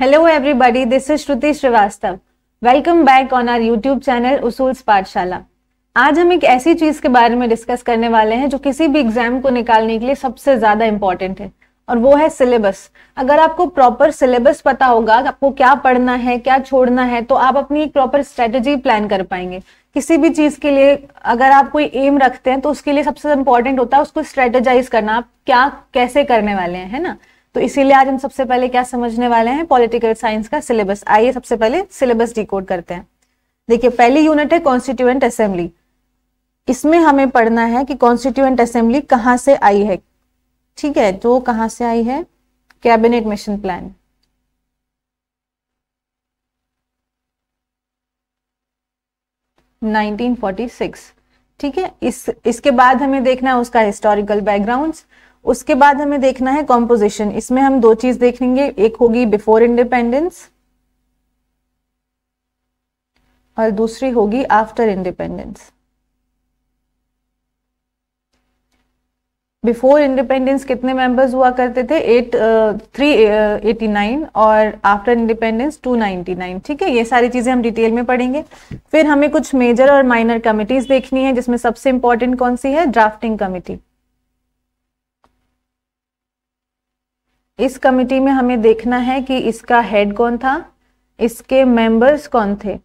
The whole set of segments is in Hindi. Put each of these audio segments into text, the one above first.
hello everybody this is Shruti Srivastava welcome back on our YouTube channel Usuls Pathshala आज हम एक ऐसी चीज के बारे में डिस्कस करने वाले हैं जो किसी भी एग्जाम को निकालने के लिए सबसे ज्यादा इम्पोर्टेंट है और वो है सिलेबस अगर आपको प्रॉपर सिलेबस पता होगा आपको क्या पढ़ना है क्या छोड़ना है तो आप अपनी एक प्रॉपर स्ट्रेटेजी प्लान कर पाएंगे किसी भी चीज के लिए अगर आप कोई एम रखते हैं तो उसके लिए सबसे इंपॉर्टेंट होता है उसको स्ट्रेटेजाइज करना आप क्या कैसे करने वाले हैं है ना तो इसीलिए आज हम सबसे पहले क्या समझने वाले हैं पॉलिटिकल साइंस का सिलेबस आइए सबसे पहले सिलेबस डिकोड करते हैं देखिए पहली यूनिट है कॉन्स्टिट्यूएंट असेंबली इसमें हमें पढ़ना है कि कॉन्स्टिट्यूएंट असेंबली कहाँ से आई है ठीक है तो कहाँ से आई है cabinet mission plan nineteen forty six ठीक है इस इसके बाद हमें देखना है उसका हिस्टोरिकल बैकग्राउंड्स उसके बाद हमें देखना है कॉम्पोजिशन इसमें हम दो चीज देखेंगे एक होगी बिफोर इंडिपेंडेंस और दूसरी होगी आफ्टर इंडिपेंडेंस बिफोर इंडिपेंडेंस कितने मेंबर्स हुआ करते थे एट थ्री एटी नाइन और after independence two ninety nine ठीक है ये सारी चीज़ें हम डिटेल में पढ़ेंगे फिर हमें कुछ मेजर और माइनर कमिटीज़ देखनी है जिसमें सबसे इंपॉर्टेंट कौन सी है ड्राफ्टिंग कमिटी इस कमिटी में हमें देखना है कि इसका हेड कौन था इसके मेंबर्स कौन थे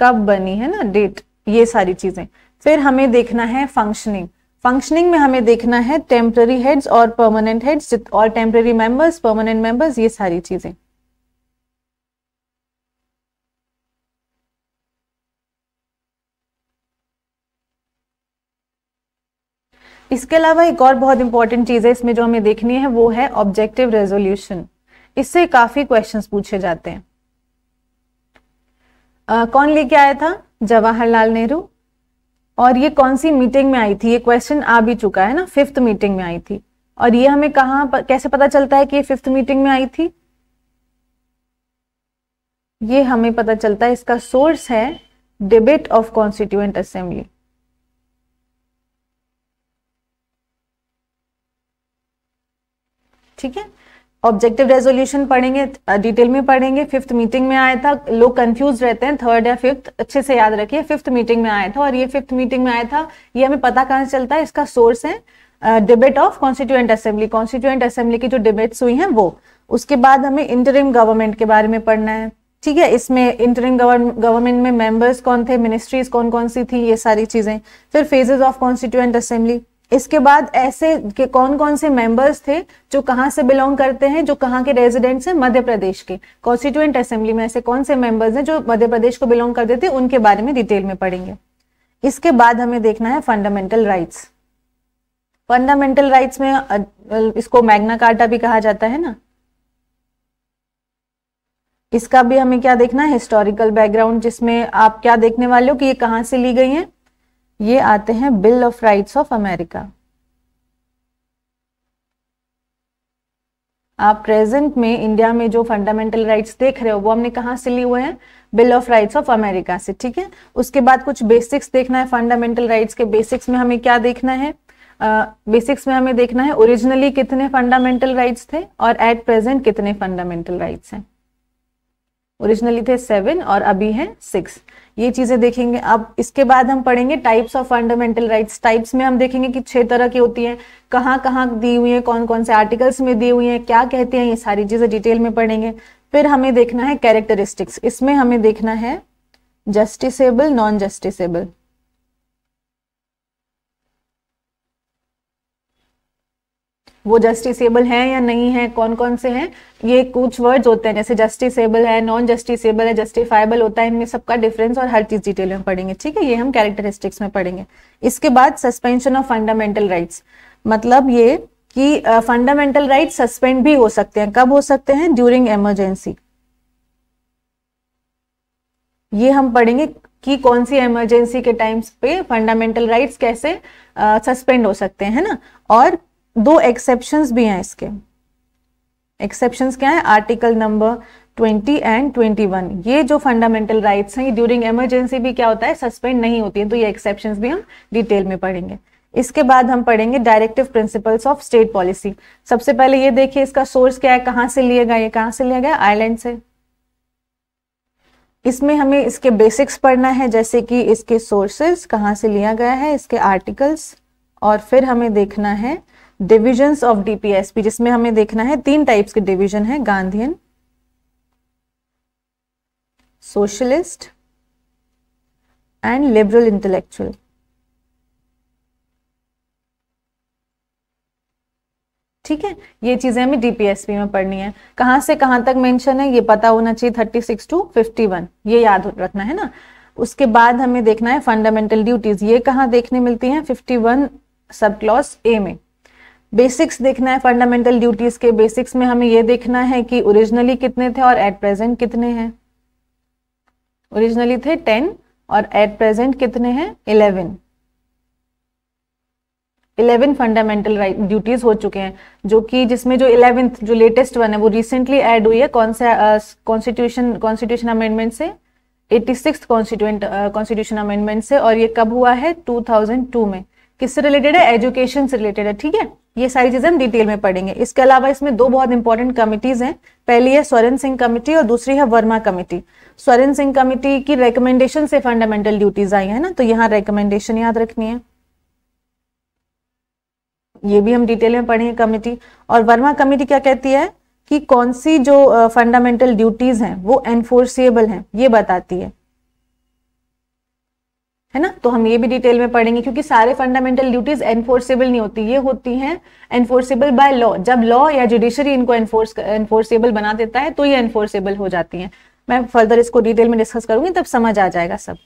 कब बनी है ना डेट ये सारी चीजें फिर हमें देखना है फंक्शनिंग फंक्शनिंग में हमें देखना है टेम्प्ररी हेड्स और परमानेंट हेड्स और टेम्प्ररी मेंबर्स परमानेंट मेंबर्स ये सारी चीजें इसके अलावा एक और बहुत इंपॉर्टेंट चीज़ है इसमें जो हमें देखनी है वो है ऑब्जेक्टिव रेजोल्यूशन इससे काफ़ी क्वेश्चन पूछे जाते हैं आ, कौन लेके आया था जवाहरलाल नेहरू और ये कौन सी मीटिंग में आई थी ये क्वेश्चन आ भी चुका है ना फिफ्थ मीटिंग में आई थी और ये हमें कहा कैसे पता चलता है कि ये फिफ्थ मीटिंग में आई थी ये हमें पता चलता है इसका सोर्स है डिबेट ऑफ कॉन्स्टिट्यूएंट असेंबली ठीक है ऑब्जेक्टिव रेजोल्यूशन पढ़ेंगे डिटेल में पढ़ेंगे फिफ्थ मीटिंग में आया था लोग कंफ्यूज रहते हैं थर्ड या फिफ्थ अच्छे से याद रखिए फिफ्थ मीटिंग में आया था और ये फिफ्थ मीटिंग में आया था ये हमें पता से चलता है इसका सोर्स है debate of constituent assembly constituent assembly की जो डिबेट्स हुई हैं वो उसके बाद हमें इंटरिम गवर्नमेंट के बारे में पढ़ना है ठीक है इसमें इंटरिम गवर्नमेंट में मेंबर्स कौन थे मिनिस्ट्रीज कौन कौन सी थी ये सारी चीजें फिर फेजेस ऑफ कॉन्स्टिट्यूएंट असेंबली इसके बाद ऐसे के कौन कौन से मेंबर्स थे जो कहाँ से बिलोंग करते हैं जो कहाँ के रेजिडेंट्स हैं मध्य प्रदेश के कॉन्स्टिट्यूएंट असेंबली में ऐसे कौन से मेंबर्स हैं जो मध्य प्रदेश को बिलोंग करते थे उनके बारे में डिटेल में पढ़ेंगे इसके बाद हमें देखना है फंडामेंटल राइट्स फंडामेंटल राइट्स में इसको मैग्ना कार्टा भी कहा जाता है ना इसका भी हमें क्या देखना है हिस्टोरिकल बैकग्राउंड जिसमें आप क्या देखने वाले हो कि ये कहाँ से ली गई हैं ये आते हैं bill of rights of America आप प्रेजेंट में इंडिया में जो फंडामेंटल राइट्स देख रहे हो वो हमने कहा से लिए हुए हैं bill of rights of America से ठीक है उसके बाद कुछ बेसिक्स देखना है फंडामेंटल राइट्स के बेसिक्स में हमें क्या देखना है बेसिक्स uh, में हमें देखना है ओरिजिनली कितने फंडामेंटल राइट्स थे और एट प्रेजेंट कितने फंडामेंटल राइट्स हैं ओरिजिनली थे सेवन और अभी है सिक्स ये चीजें देखेंगे अब इसके बाद हम पढ़ेंगे types of fundamental rights types में हम देखेंगे कि छह तरह की होती हैं कहाँ कहाँ दी हुई हैं कौन कौन से आर्टिकल्स में दी हुई हैं क्या कहते हैं ये सारी चीजें डिटेल में पढ़ेंगे फिर हमें देखना है कैरेक्टरिस्टिक्स इसमें हमें देखना है जस्टिसेबल नॉन जस्टिसेबल वो जस्टिसेबल हैं या नहीं है कौन कौन से हैं ये कुछ वर्ड्स होते हैं जैसे जस्टिसेबल है नॉन जस्टिसेबल है जस्टिफाइबल होता है इनमें सबका डिफरेंस और हर चीज डिटेल में पढ़ेंगे ठीक है ये हम कैरेक्टरिस्टिक्स में पढ़ेंगे इसके बाद सस्पेंशन ऑफ फंडामेंटल राइट्स मतलब ये कि फंडामेंटल राइट सस्पेंड भी हो सकते हैं कब हो सकते हैं ड्यूरिंग एमरजेंसी ये हम पढ़ेंगे कि कौन सी इमरजेंसी के टाइम्स पे फंडामेंटल राइट्स कैसे सस्पेंड uh, हो सकते हैं ना और दो एक्सेप्शन भी हैं इसके एक्सेप्शन क्या है आर्टिकल नंबर 20 एंड 21 ये जो फंडामेंटल राइट्स हैं ये ड्यूरिंग इमरजेंसी भी क्या होता है सस्पेंड नहीं होती है तो ये एक्सेप्शन भी हम डिटेल में पढ़ेंगे इसके बाद हम पढ़ेंगे directive principles of state policy सबसे पहले ये देखिए इसका सोर्स क्या है कहां से लिया गया ये कहाँ से लिया गया आयरलैंड से इसमें हमें इसके बेसिक्स पढ़ना है जैसे कि इसके सोर्सेस कहाँ से लिया गया है इसके आर्टिकल्स और फिर हमें देखना है डिविजन ऑफ डीपीएसपी जिसमें हमें देखना है तीन टाइप्स के डिविजन है Gandhian socialist and liberal intellectual ठीक है ये चीजें हमें डीपीएसपी में पढ़नी है कहां से कहां तक मेंशन है ये पता होना चाहिए thirty six two fifty one ये याद रखना है ना उसके बाद हमें देखना है फंडामेंटल ड्यूटीज ये कहां देखने मिलती हैं 51 सब क्लॉज ए में बेसिक्स देखना है फंडामेंटल ड्यूटीज के बेसिक्स में हमें यह देखना है कि ओरिजिनली कितने थे और एट प्रेजेंट कितने हैं ओरिजिनली थे टेन और एट प्रेजेंट कितने हैं eleven eleven fundamental right duties हो चुके हैं जो कि जिसमें जो इलेवेंथ जो लेटेस्ट वन है वो रिसेंटली एड हुई है कौन से कॉन्स्टिट्यूशन कॉन्स्टिट्यूशन अमेंडमेंट से एट्टी सिक्स कॉन्स्टिट्यूशन अमेंडमेंट से और ये कब हुआ है टू थाउजेंड टू में किससे रिलेटेड है एजुकेशन से रिलेटेड है ठीक है ये सारी चीजें हम डिटेल में पढ़ेंगे इसके अलावा इसमें दो बहुत इंपॉर्टेंट कमिटीज हैं पहली है स्वरण सिंह कमेटी और दूसरी है वर्मा कमेटी स्वरण सिंह कमेटी की रिकमेंडेशन से फंडामेंटल ड्यूटीज आई है ना तो यहाँ रिकमेंडेशन याद रखनी है ये भी हम डिटेल में पढ़ेंगे कमेटी और वर्मा कमेटी क्या कहती है कि कौन सी जो फंडामेंटल ड्यूटीज हैं वो एनफोर्सिएबल हैं ये बताती है है ना तो हम ये भी डिटेल में पढ़ेंगे क्योंकि सारे फंडामेंटल ड्यूटीज एनफोर्सेबल नहीं होती ये होती हैं एनफोर्सेबल बाय लॉ जब लॉ या जुडिशरी इनको एनफोर्स एनफोर्सेबल बना देता है तो ये एनफोर्सेबल हो जाती हैं मैं फर्दर इसको डिटेल में डिस्कस करूंगी तब समझ आ जाएगा सब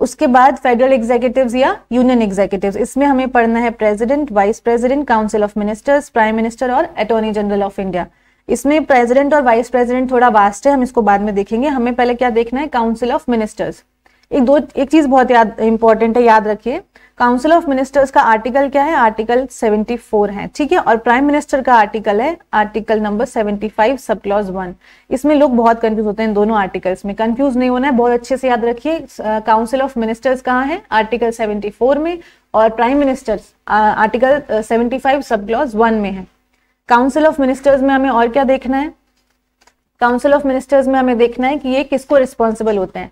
उसके बाद फेडरल एग्जीक्यूटिव या यूनियन एग्जीक्यूटिव इसमें हमें पढ़ना है president vice president council of ministers prime minister और अटोर्नी जनरल ऑफ इंडिया इसमें प्रेसिडेंट और वाइस प्रेसिडेंट थोड़ा वास्ट है हम इसको बाद में देखेंगे हमें पहले क्या देखना है काउंसिल ऑफ मिनिस्टर्स एक दो एक चीज बहुत याद इंपॉर्टेंट है याद रखिए काउंसिल ऑफ मिनिस्टर्स का आर्टिकल क्या है आर्टिकल 74 है ठीक है और प्राइम मिनिस्टर का आर्टिकल है article number 75 sub clause one इसमें लोग बहुत कंफ्यूज होते हैं दोनों आर्टिकल्स में कंफ्यूज नहीं होना है बहुत अच्छे से याद रखिए काउंसिल ऑफ मिनिस्टर्स कहाँ है आर्टिकल 74 में और prime ministers article seventy five sub clause one में है काउंसिल ऑफ मिनिस्टर्स में हमें और क्या देखना है काउंसिल ऑफ मिनिस्टर्स में हमें देखना है कि ये किसको रिस्पॉन्सिबल होते हैं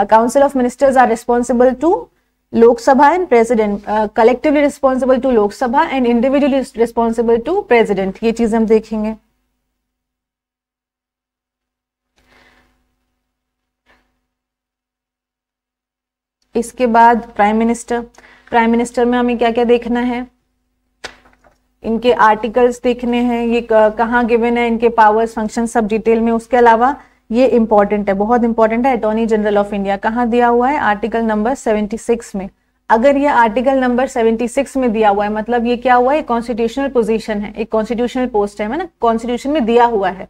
uh, council of ministers are responsible to Lok Sabha and President uh, collectively responsible to Lok Sabha and individually responsible to President ये चीज हम देखेंगे इसके बाद प्राइम मिनिस्टर प्राइम मिनिस्टर में हमें क्या क्या देखना है इनके आर्टिकल्स देखने हैं ये कहाँ गिवन है इनके पावर्स फंक्शन सब डिटेल में उसके अलावा ये इंपॉर्टेंट है बहुत इंपॉर्टेंट है अटॉर्नी जनरल ऑफ इंडिया कहाँ दिया हुआ है आर्टिकल नंबर 76 में अगर ये आर्टिकल नंबर 76 में दिया हुआ है मतलब ये क्या हुआ है कॉन्स्टिट्यूशनल पोजीशन है एक कॉन्स्टिट्यूशनल पोस्ट है ना कॉन्स्टिट्यूशन में दिया हुआ है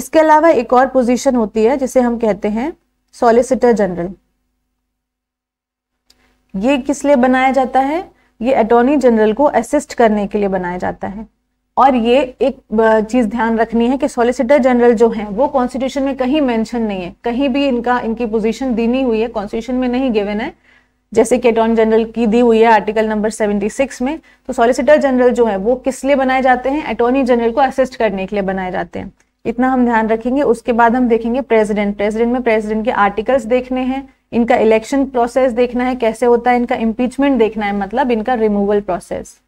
इसके अलावा एक और पोजीशन होती है जिसे हम कहते हैं सॉलिसिटर जनरल ये किस लिए बनाया जाता है ये अटोर्नी जनरल को असिस्ट करने के लिए बनाया जाता है और ये एक चीज ध्यान रखनी है कि सॉलिसिटर जनरल जो है वो कॉन्स्टिट्यूशन में कहीं मेंशन नहीं है कहीं भी इनका इनकी पोजीशन दी नहीं हुई है कॉन्स्टिट्यूशन में नहीं गिवन है जैसे कि अटॉर्नी जनरल की दी हुई है आर्टिकल नंबर 76 में तो सॉलिसिटर जनरल जो है वो किस लिए बनाए जाते हैं अटॉर्नी जनरल को असिस्ट करने के लिए बनाए जाते हैं इतना हम ध्यान रखेंगे उसके बाद हम देखेंगे प्रेसिडेंट प्रेसिडेंट में प्रेसिडेंट के आर्टिकल्स देखने हैं इनका इलेक्शन प्रोसेस देखना है कैसे होता है इनका इम्पीचमेंट देखना है मतलब इनका रिमूवल प्रोसेस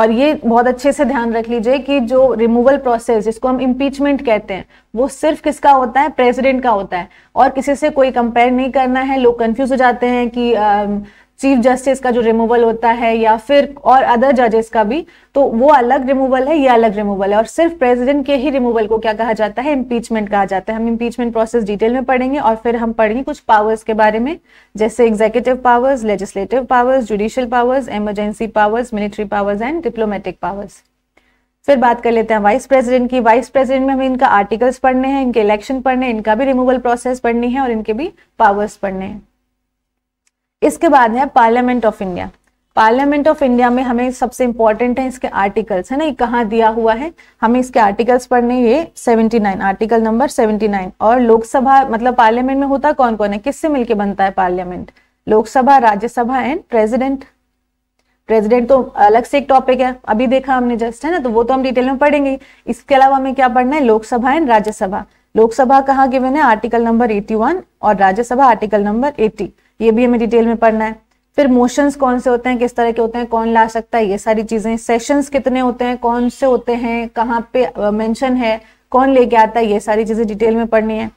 और ये बहुत अच्छे से ध्यान रख लीजिए कि जो रिमूवल प्रोसेस जिसको हम इम्पीचमेंट कहते हैं वो सिर्फ किसका होता है प्रेसिडेंट का होता है और किसी से कोई कंपेयर नहीं करना है लोग कंफ्यूज हो जाते हैं कि um, चीफ जस्टिस का जो रिमूवल होता है या फिर और अदर जजेस का भी तो वो अलग रिमूवल है ये अलग रिमूवल है और सिर्फ प्रेसिडेंट के ही रिमूवल को क्या कहा जाता है इम्पीचमेंट कहा जाता है हम इम्पीचमेंट प्रोसेस डिटेल में पढ़ेंगे और फिर हम पढ़ेंगे कुछ पावर्स के बारे में जैसे executive powers legislative powers judicial powers emergency powers military powers and diplomatic powers फिर बात कर लेते हैं वाइस प्रेसिडेंट की वाइस प्रेसिडेंट में हमें इनका आर्टिकल्स पढ़ने हैं इनके इलेक्शन पढ़ने हैं इनका भी रिमूवल प्रोसेस पढ़नी है और इनके भी पावर्स पढ़ने हैं इसके बाद है parliament of India parliament of India में हमें सबसे इंपॉर्टेंट है इसके आर्टिकल्स है ना ये कहाँ दिया हुआ है हमें इसके आर्टिकल्स पढ़ने ये 79 आर्टिकल नंबर 79 और लोकसभा मतलब पार्लियामेंट में होता कौन कौन है किससे मिलके बनता है parliament Lok Sabha Rajya Sabha and president president तो अलग से एक टॉपिक है अभी देखा हमने जस्ट है ना तो वो तो हम डिटेल में पढ़ेंगे इसके अलावा हमें क्या पढ़ना है लोकसभा एंड राज्यसभा लोकसभा कहाँ गिवन है आर्टिकल नंबर 81 और राज्यसभा आर्टिकल नंबर 80 ये भी हमें डिटेल में पढ़ना है फिर मोशंस कौन से होते हैं किस तरह के होते हैं कौन ला सकता है ये सारी चीजें सेशंस कितने होते हैं कौन से होते हैं कहाँ पे मेंशन है कौन लेके आता है ये सारी चीजें डिटेल में पढ़नी है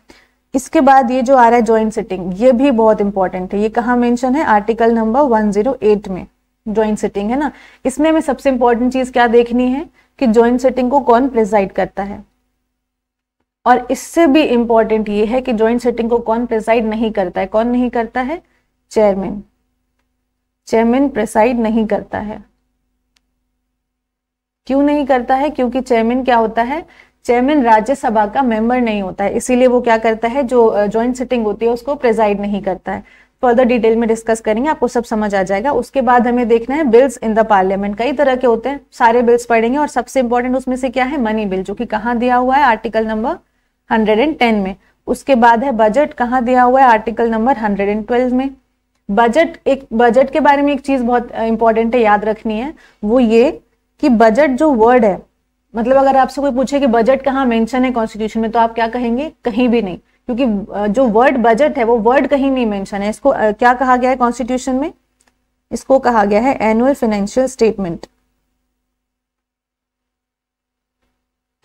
इसके बाद ये जो आ रहा है ज्वाइंट सिटिंग ये भी बहुत इंपॉर्टेंट है ये कहाँ मेंशन है आर्टिकल नंबर 108 में ज्वाइंट सिटिंग है ना इसमें हमें सबसे इंपॉर्टेंट चीज क्या देखनी है कि ज्वाइंट सिटिंग को कौन प्रिजाइड करता है और इससे भी इंपॉर्टेंट ये है कि ज्वाइंट सिटिंग को कौन प्रिसाइड नहीं करता है कौन नहीं करता है चेयरमैन चेयरमैन प्रिसाइड नहीं करता है क्यों नहीं करता है क्योंकि चेयरमैन क्या होता है चेयरमैन राज्यसभा का मेंबर नहीं होता है इसीलिए वो क्या करता है जो ज्वाइंट सिटिंग होती है उसको प्रेसाइड नहीं करता है फर्दर डिटेल में डिस्कस करेंगे आपको सब समझ आ जाएगा उसके बाद हमें देखना है बिल्स इन द पार्लियामेंट कई तरह के होते हैं सारे बिल्स पढ़ेंगे और सबसे इंपॉर्टेंट उसमें से क्या है मनी बिल जो कि कहाँ दिया हुआ है आर्टिकल नंबर 110 में उसके बाद है बजट कहाँ दिया हुआ है आर्टिकल नंबर 112 में बजट एक बजट के बारे में एक चीज बहुत इंपॉर्टेंट है याद रखनी है वो ये कि बजट जो वर्ड है मतलब अगर आपसे कोई पूछे कि बजट कहाँ मेंशन है कॉन्स्टिट्यूशन में तो आप क्या कहेंगे कहीं भी नहीं क्योंकि जो वर्ड बजट है वो वर्ड कहीं नहीं मेंशन है इसको क्या कहा गया है कॉन्स्टिट्यूशन में इसको कहा गया है एनुअल फाइनेंशियल स्टेटमेंट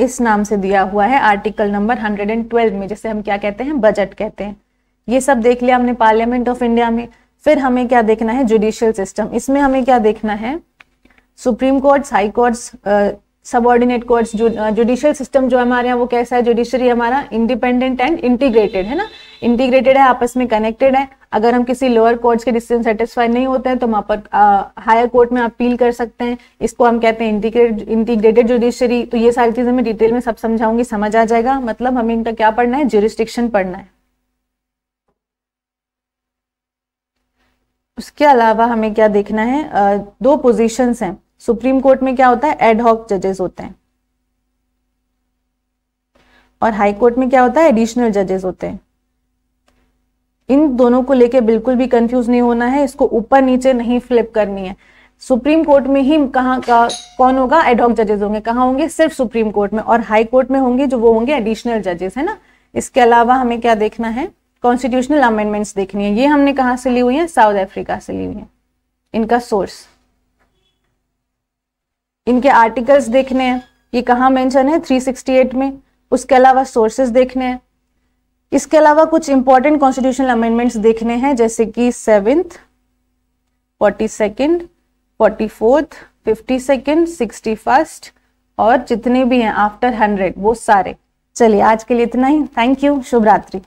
इस नाम से दिया हुआ है आर्टिकल नंबर 112 में जिसे हम क्या कहते हैं बजट कहते हैं ये सब देख लिया हमने पार्लियामेंट ऑफ इंडिया में फिर हमें क्या देखना है जुडिशियल सिस्टम इसमें हमें क्या देखना है supreme courts high courts subordinate courts judicial system जो हमारे यहाँ वो कैसा है जुडिशरी हमारा इंडिपेंडेंट एंड इंटीग्रेटेड है ना इंटीग्रेटेड है आपस में कनेक्टेड है अगर हम किसी लोअर कोर्ट्स के डिसीजन सेटिस्फाई नहीं होते हैं तो हम आप हायर कोर्ट में अपील कर सकते हैं इसको हम कहते हैं इंटीग्रेट इंटीग्रेटेड जुडिशरी तो ये सारी चीज़ें मैं डिटेल में सब समझाऊंगी समझ आ जाएगा मतलब हमें इनका क्या पढ़ना है जुरिस्टिक्शन पढ़ना है उसके अलावा हमें क्या देखना है uh, दो पोजिशन हैं सुप्रीम कोर्ट में क्या होता है एडहॉक जजेस होते हैं और हाई कोर्ट में क्या होता है एडिशनल जजेस होते हैं इन दोनों को लेके बिल्कुल भी कंफ्यूज नहीं होना है इसको ऊपर नीचे नहीं फ्लिप करनी है सुप्रीम कोर्ट में ही कहा का कौन होगा एडहॉक जजेस होंगे कहा होंगे सिर्फ सुप्रीम कोर्ट में और हाई कोर्ट में होंगे जो वो होंगे एडिशनल जजेस है ना इसके अलावा हमें क्या देखना है कॉन्स्टिट्यूशनल अमेंडमेंट्स देखनी है ये हमने कहा से ली हुई है साउथ अफ्रीका से ली हुई है इनका सोर्स इनके आर्टिकल्स देखने हैं ये कहाँ मेंशन है 368 में उसके अलावा सोर्सेज देखने हैं इसके अलावा कुछ इंपॉर्टेंट कॉन्स्टिट्यूशनल अमेंडमेंट्स देखने हैं जैसे कि seventh forty second forty fourth fifty second sixty first और जितने भी हैं आफ्टर हंड्रेड वो सारे चलिए आज के लिए इतना ही थैंक यू शुभ रात्रि